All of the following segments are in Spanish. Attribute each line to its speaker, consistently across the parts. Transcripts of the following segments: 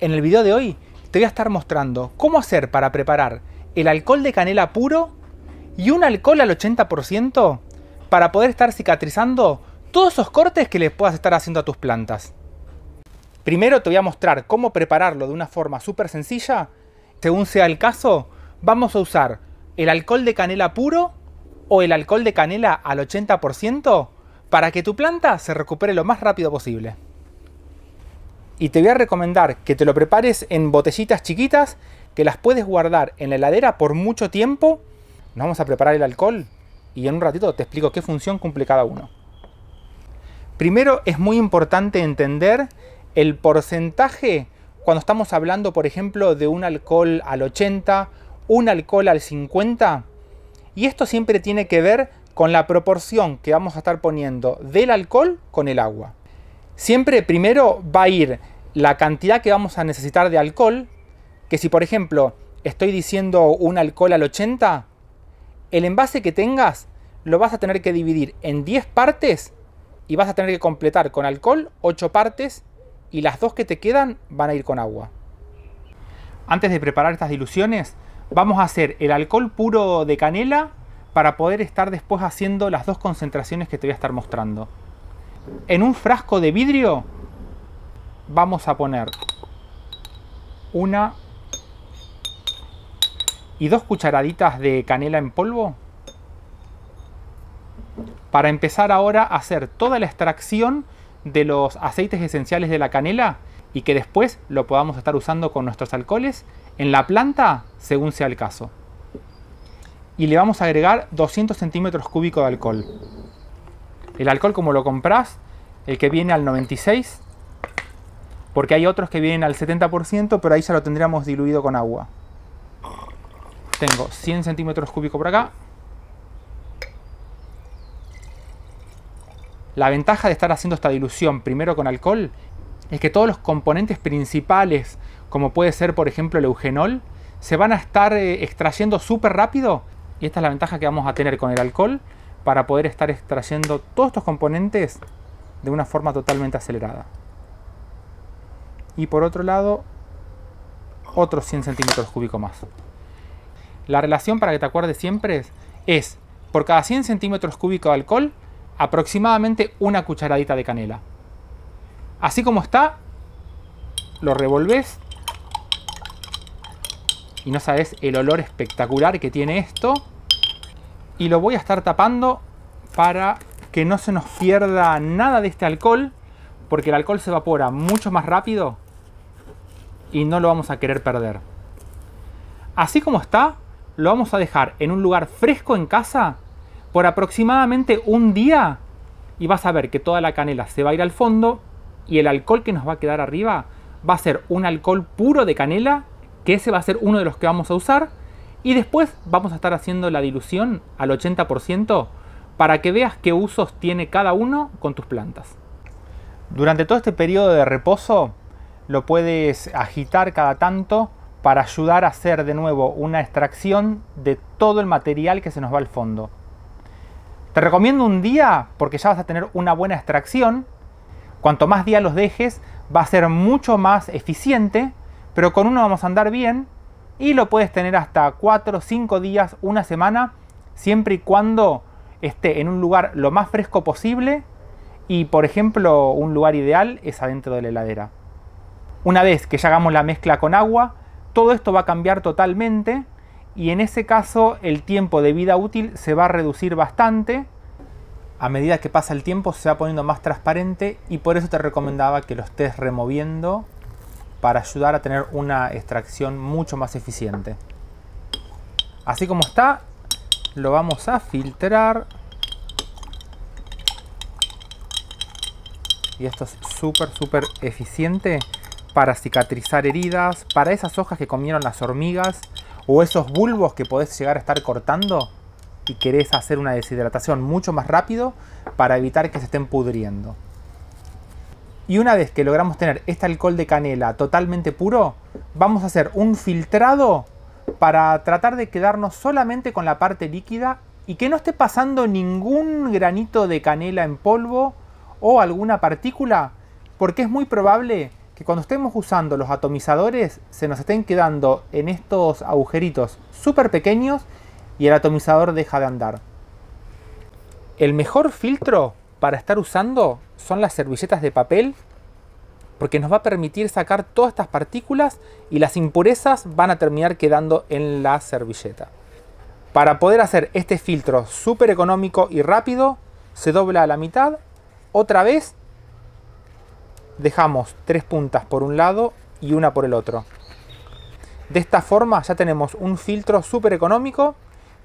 Speaker 1: En el video de hoy te voy a estar mostrando cómo hacer para preparar el alcohol de canela puro y un alcohol al 80% para poder estar cicatrizando todos esos cortes que le puedas estar haciendo a tus plantas. Primero te voy a mostrar cómo prepararlo de una forma súper sencilla. Según sea el caso, vamos a usar el alcohol de canela puro o el alcohol de canela al 80% para que tu planta se recupere lo más rápido posible y te voy a recomendar que te lo prepares en botellitas chiquitas que las puedes guardar en la heladera por mucho tiempo. Nos vamos a preparar el alcohol y en un ratito te explico qué función cumple cada uno. Primero es muy importante entender el porcentaje cuando estamos hablando, por ejemplo, de un alcohol al 80, un alcohol al 50. Y esto siempre tiene que ver con la proporción que vamos a estar poniendo del alcohol con el agua. Siempre primero va a ir la cantidad que vamos a necesitar de alcohol, que si por ejemplo estoy diciendo un alcohol al 80, el envase que tengas lo vas a tener que dividir en 10 partes y vas a tener que completar con alcohol 8 partes y las dos que te quedan van a ir con agua. Antes de preparar estas diluciones, vamos a hacer el alcohol puro de canela para poder estar después haciendo las dos concentraciones que te voy a estar mostrando. En un frasco de vidrio vamos a poner una y dos cucharaditas de canela en polvo para empezar ahora a hacer toda la extracción de los aceites esenciales de la canela y que después lo podamos estar usando con nuestros alcoholes en la planta según sea el caso. Y le vamos a agregar 200 centímetros cúbicos de alcohol. El alcohol, como lo compras, el que viene al 96, porque hay otros que vienen al 70%, pero ahí ya lo tendríamos diluido con agua. Tengo 100 centímetros cúbicos por acá. La ventaja de estar haciendo esta dilución primero con alcohol es que todos los componentes principales, como puede ser por ejemplo el eugenol, se van a estar eh, extrayendo súper rápido y esta es la ventaja que vamos a tener con el alcohol para poder estar extrayendo todos estos componentes de una forma totalmente acelerada. Y por otro lado, otros 100 centímetros cúbicos más. La relación, para que te acuerdes siempre, es, por cada 100 centímetros cúbicos de alcohol, aproximadamente una cucharadita de canela. Así como está, lo revolves y no sabes el olor espectacular que tiene esto y lo voy a estar tapando para que no se nos pierda nada de este alcohol, porque el alcohol se evapora mucho más rápido y no lo vamos a querer perder. Así como está, lo vamos a dejar en un lugar fresco en casa por aproximadamente un día y vas a ver que toda la canela se va a ir al fondo y el alcohol que nos va a quedar arriba va a ser un alcohol puro de canela, que ese va a ser uno de los que vamos a usar y después vamos a estar haciendo la dilución al 80% para que veas qué usos tiene cada uno con tus plantas. Durante todo este periodo de reposo lo puedes agitar cada tanto para ayudar a hacer de nuevo una extracción de todo el material que se nos va al fondo. Te recomiendo un día porque ya vas a tener una buena extracción. Cuanto más días los dejes va a ser mucho más eficiente, pero con uno vamos a andar bien y lo puedes tener hasta 4, 5 días, una semana, siempre y cuando esté en un lugar lo más fresco posible y por ejemplo un lugar ideal es adentro de la heladera. Una vez que ya hagamos la mezcla con agua, todo esto va a cambiar totalmente y en ese caso el tiempo de vida útil se va a reducir bastante. A medida que pasa el tiempo se va poniendo más transparente y por eso te recomendaba que lo estés removiendo para ayudar a tener una extracción mucho más eficiente. Así como está, lo vamos a filtrar. Y esto es súper, súper eficiente para cicatrizar heridas, para esas hojas que comieron las hormigas o esos bulbos que podés llegar a estar cortando y querés hacer una deshidratación mucho más rápido para evitar que se estén pudriendo. Y una vez que logramos tener este alcohol de canela totalmente puro, vamos a hacer un filtrado para tratar de quedarnos solamente con la parte líquida y que no esté pasando ningún granito de canela en polvo o alguna partícula, porque es muy probable que cuando estemos usando los atomizadores se nos estén quedando en estos agujeritos súper pequeños y el atomizador deja de andar. El mejor filtro para estar usando son las servilletas de papel porque nos va a permitir sacar todas estas partículas y las impurezas van a terminar quedando en la servilleta. Para poder hacer este filtro súper económico y rápido, se dobla a la mitad. Otra vez dejamos tres puntas por un lado y una por el otro. De esta forma ya tenemos un filtro súper económico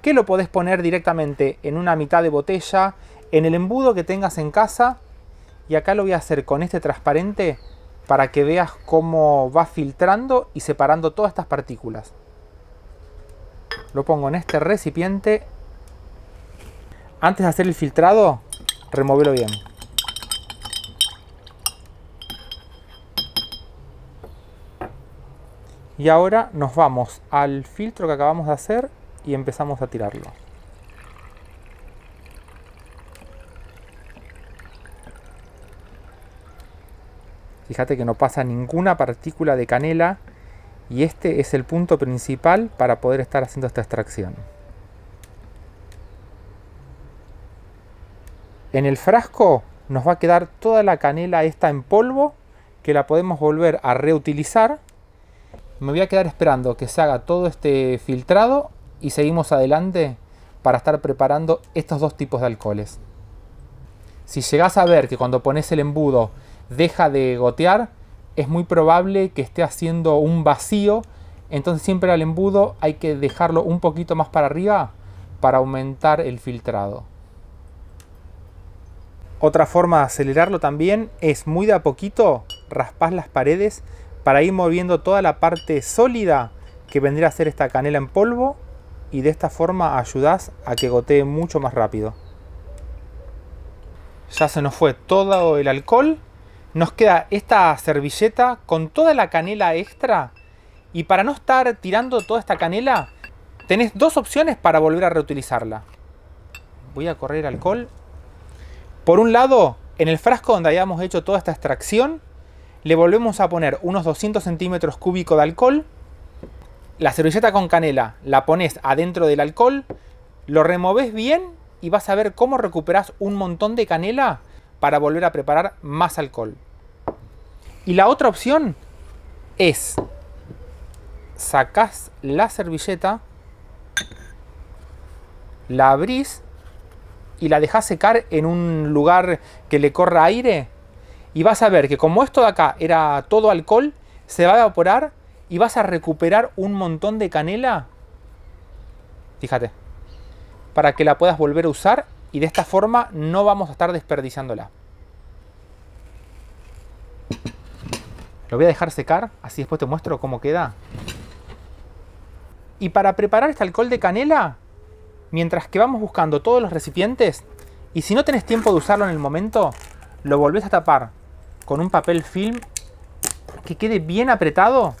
Speaker 1: que lo podés poner directamente en una mitad de botella, en el embudo que tengas en casa, y acá lo voy a hacer con este transparente para que veas cómo va filtrando y separando todas estas partículas. Lo pongo en este recipiente. Antes de hacer el filtrado, removelo bien. Y ahora nos vamos al filtro que acabamos de hacer y empezamos a tirarlo. Fíjate que no pasa ninguna partícula de canela y este es el punto principal para poder estar haciendo esta extracción. En el frasco nos va a quedar toda la canela esta en polvo que la podemos volver a reutilizar. Me voy a quedar esperando que se haga todo este filtrado y seguimos adelante para estar preparando estos dos tipos de alcoholes. Si llegás a ver que cuando pones el embudo deja de gotear, es muy probable que esté haciendo un vacío. Entonces siempre al embudo hay que dejarlo un poquito más para arriba para aumentar el filtrado. Otra forma de acelerarlo también es muy de a poquito raspar las paredes para ir moviendo toda la parte sólida que vendría a ser esta canela en polvo y de esta forma ayudas a que gotee mucho más rápido. Ya se nos fue todo el alcohol nos queda esta servilleta con toda la canela extra y para no estar tirando toda esta canela tenés dos opciones para volver a reutilizarla. Voy a correr alcohol. Por un lado, en el frasco donde hayamos hecho toda esta extracción, le volvemos a poner unos 200 centímetros cúbicos de alcohol. La servilleta con canela la pones adentro del alcohol, lo removes bien y vas a ver cómo recuperás un montón de canela para volver a preparar más alcohol. Y la otra opción es sacas la servilleta, la abrís y la dejás secar en un lugar que le corra aire. Y vas a ver que como esto de acá era todo alcohol, se va a evaporar y vas a recuperar un montón de canela. Fíjate. Para que la puedas volver a usar y de esta forma no vamos a estar desperdiciándola. Lo voy a dejar secar, así después te muestro cómo queda. Y para preparar este alcohol de canela, mientras que vamos buscando todos los recipientes, y si no tenés tiempo de usarlo en el momento, lo volvés a tapar con un papel film que quede bien apretado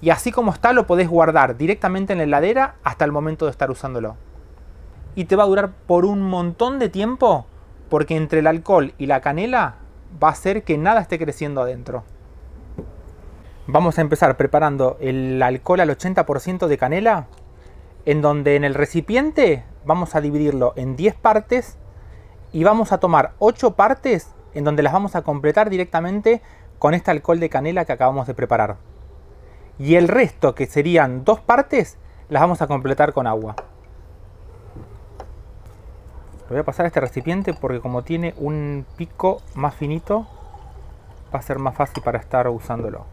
Speaker 1: y así como está lo podés guardar directamente en la heladera hasta el momento de estar usándolo. Y te va a durar por un montón de tiempo porque entre el alcohol y la canela va a hacer que nada esté creciendo adentro. Vamos a empezar preparando el alcohol al 80% de canela, en donde en el recipiente vamos a dividirlo en 10 partes y vamos a tomar 8 partes en donde las vamos a completar directamente con este alcohol de canela que acabamos de preparar. Y el resto, que serían dos partes, las vamos a completar con agua. Lo voy a pasar a este recipiente porque como tiene un pico más finito, va a ser más fácil para estar usándolo.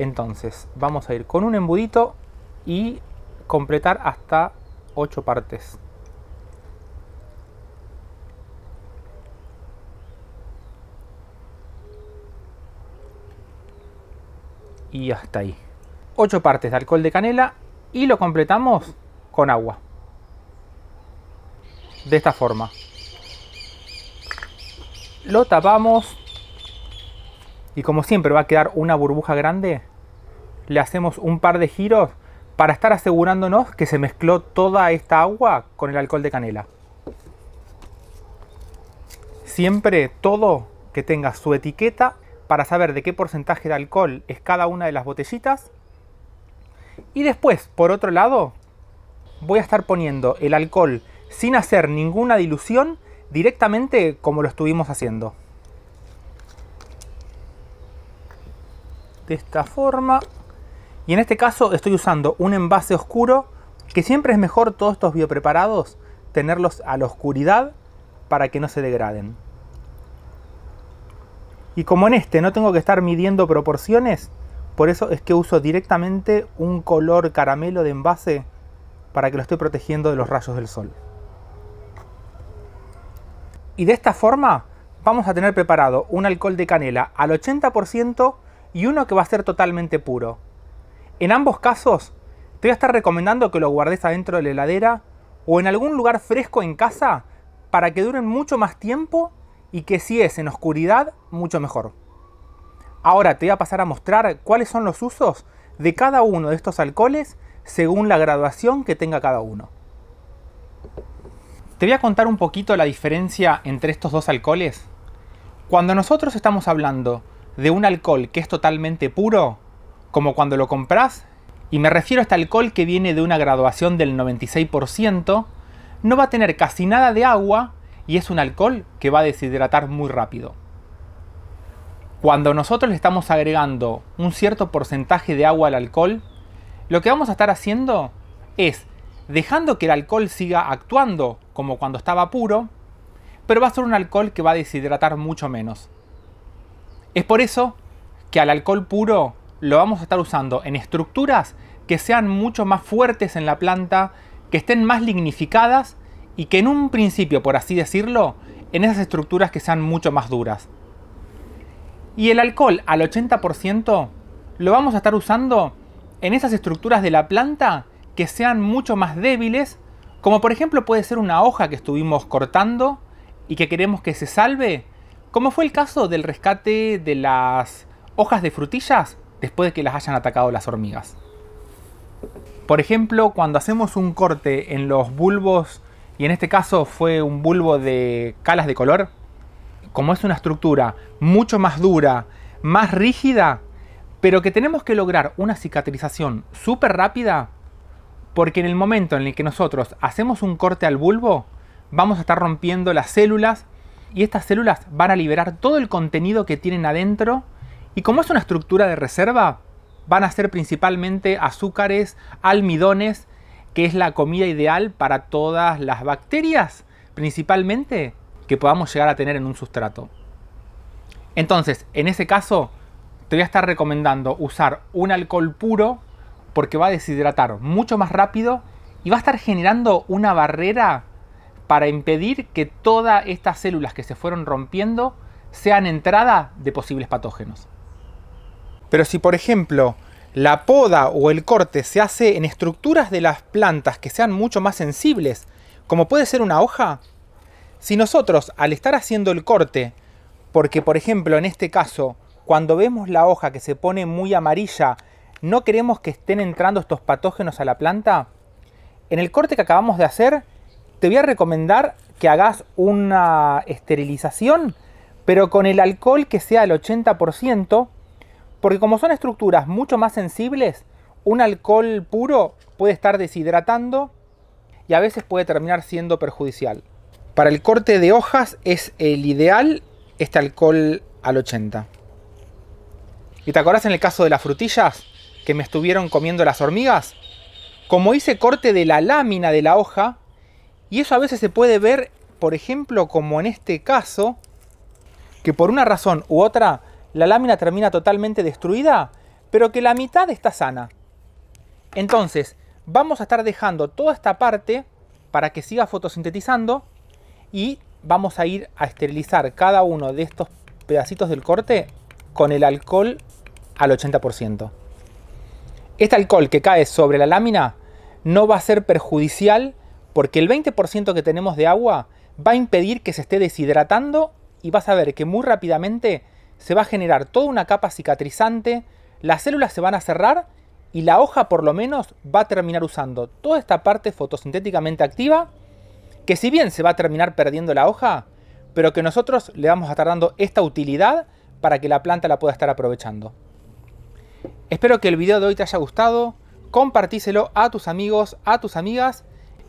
Speaker 1: Entonces, vamos a ir con un embudito y completar hasta 8 partes. Y hasta ahí. 8 partes de alcohol de canela y lo completamos con agua. De esta forma. Lo tapamos y como siempre va a quedar una burbuja grande, le hacemos un par de giros para estar asegurándonos que se mezcló toda esta agua con el alcohol de canela. Siempre todo que tenga su etiqueta para saber de qué porcentaje de alcohol es cada una de las botellitas. Y después, por otro lado, voy a estar poniendo el alcohol sin hacer ninguna dilución directamente como lo estuvimos haciendo. De esta forma y en este caso estoy usando un envase oscuro, que siempre es mejor todos estos biopreparados tenerlos a la oscuridad para que no se degraden. Y como en este no tengo que estar midiendo proporciones, por eso es que uso directamente un color caramelo de envase para que lo esté protegiendo de los rayos del sol. Y de esta forma vamos a tener preparado un alcohol de canela al 80% y uno que va a ser totalmente puro. En ambos casos, te voy a estar recomendando que lo guardes adentro de la heladera o en algún lugar fresco en casa para que duren mucho más tiempo y que si es en oscuridad, mucho mejor. Ahora te voy a pasar a mostrar cuáles son los usos de cada uno de estos alcoholes según la graduación que tenga cada uno. Te voy a contar un poquito la diferencia entre estos dos alcoholes. Cuando nosotros estamos hablando de un alcohol que es totalmente puro, como cuando lo compras, y me refiero a este alcohol que viene de una graduación del 96%, no va a tener casi nada de agua y es un alcohol que va a deshidratar muy rápido. Cuando nosotros le estamos agregando un cierto porcentaje de agua al alcohol, lo que vamos a estar haciendo es dejando que el alcohol siga actuando como cuando estaba puro, pero va a ser un alcohol que va a deshidratar mucho menos. Es por eso que al alcohol puro lo vamos a estar usando en estructuras que sean mucho más fuertes en la planta, que estén más lignificadas y que en un principio, por así decirlo, en esas estructuras que sean mucho más duras. Y el alcohol al 80% lo vamos a estar usando en esas estructuras de la planta que sean mucho más débiles, como por ejemplo puede ser una hoja que estuvimos cortando y que queremos que se salve, como fue el caso del rescate de las hojas de frutillas después de que las hayan atacado las hormigas. Por ejemplo, cuando hacemos un corte en los bulbos, y en este caso fue un bulbo de calas de color, como es una estructura mucho más dura, más rígida, pero que tenemos que lograr una cicatrización súper rápida, porque en el momento en el que nosotros hacemos un corte al bulbo, vamos a estar rompiendo las células y estas células van a liberar todo el contenido que tienen adentro y como es una estructura de reserva, van a ser principalmente azúcares, almidones, que es la comida ideal para todas las bacterias, principalmente, que podamos llegar a tener en un sustrato. Entonces, en ese caso, te voy a estar recomendando usar un alcohol puro porque va a deshidratar mucho más rápido y va a estar generando una barrera para impedir que todas estas células que se fueron rompiendo sean entrada de posibles patógenos. Pero si por ejemplo la poda o el corte se hace en estructuras de las plantas que sean mucho más sensibles, como puede ser una hoja, si nosotros al estar haciendo el corte, porque por ejemplo en este caso, cuando vemos la hoja que se pone muy amarilla, no queremos que estén entrando estos patógenos a la planta, en el corte que acabamos de hacer, te voy a recomendar que hagas una esterilización, pero con el alcohol que sea el 80%, porque como son estructuras mucho más sensibles, un alcohol puro puede estar deshidratando y a veces puede terminar siendo perjudicial. Para el corte de hojas es el ideal este alcohol al 80. ¿Y te acordás en el caso de las frutillas que me estuvieron comiendo las hormigas? Como hice corte de la lámina de la hoja, y eso a veces se puede ver, por ejemplo, como en este caso, que por una razón u otra la lámina termina totalmente destruida, pero que la mitad está sana. Entonces, vamos a estar dejando toda esta parte para que siga fotosintetizando y vamos a ir a esterilizar cada uno de estos pedacitos del corte con el alcohol al 80%. Este alcohol que cae sobre la lámina no va a ser perjudicial porque el 20% que tenemos de agua va a impedir que se esté deshidratando y vas a ver que muy rápidamente se va a generar toda una capa cicatrizante, las células se van a cerrar y la hoja por lo menos va a terminar usando toda esta parte fotosintéticamente activa, que si bien se va a terminar perdiendo la hoja, pero que nosotros le vamos a estar dando esta utilidad para que la planta la pueda estar aprovechando. Espero que el video de hoy te haya gustado, compartíselo a tus amigos, a tus amigas,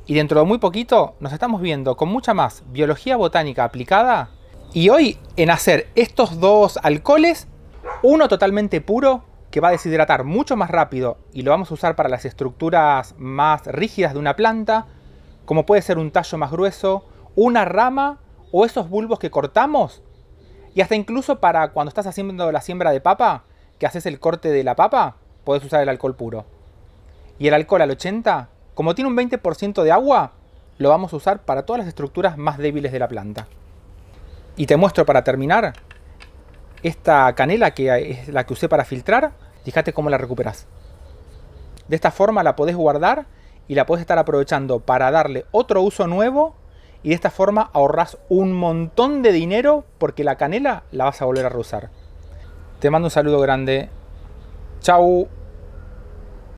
Speaker 1: y dentro de muy poquito nos estamos viendo con mucha más biología botánica aplicada y hoy en hacer estos dos alcoholes, uno totalmente puro, que va a deshidratar mucho más rápido y lo vamos a usar para las estructuras más rígidas de una planta, como puede ser un tallo más grueso, una rama o esos bulbos que cortamos, y hasta incluso para cuando estás haciendo la siembra de papa, que haces el corte de la papa, puedes usar el alcohol puro. Y el alcohol al 80, como tiene un 20% de agua, lo vamos a usar para todas las estructuras más débiles de la planta. Y te muestro para terminar esta canela que es la que usé para filtrar. Fíjate cómo la recuperas. De esta forma la podés guardar y la podés estar aprovechando para darle otro uso nuevo. Y de esta forma ahorras un montón de dinero porque la canela la vas a volver a reusar. Te mando un saludo grande. Chau.